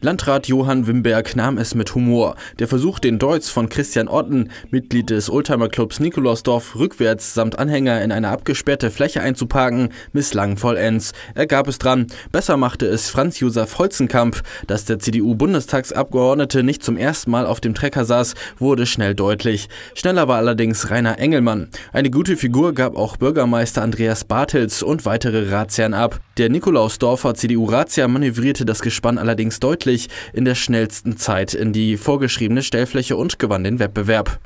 Landrat Johann Wimberg nahm es mit Humor. Der Versuch, den Deutz von Christian Otten, Mitglied des Oldtimer Clubs Nikolausdorf, rückwärts samt Anhänger in eine abgesperrte Fläche einzuparken, misslang vollends. Er gab es dran. Besser machte es Franz Josef Holzenkamp. Dass der CDU-Bundestagsabgeordnete nicht zum ersten Mal auf dem Trecker saß, wurde schnell deutlich. Schneller war allerdings Rainer Engelmann. Eine gute Figur gab auch Bürgermeister Andreas Bartels und weitere Ratsherren ab. Der Nikolausdorfer CDU-Ratsjahr manövrierte das Gespann allerdings deutlich in der schnellsten Zeit in die vorgeschriebene Stellfläche und gewann den Wettbewerb.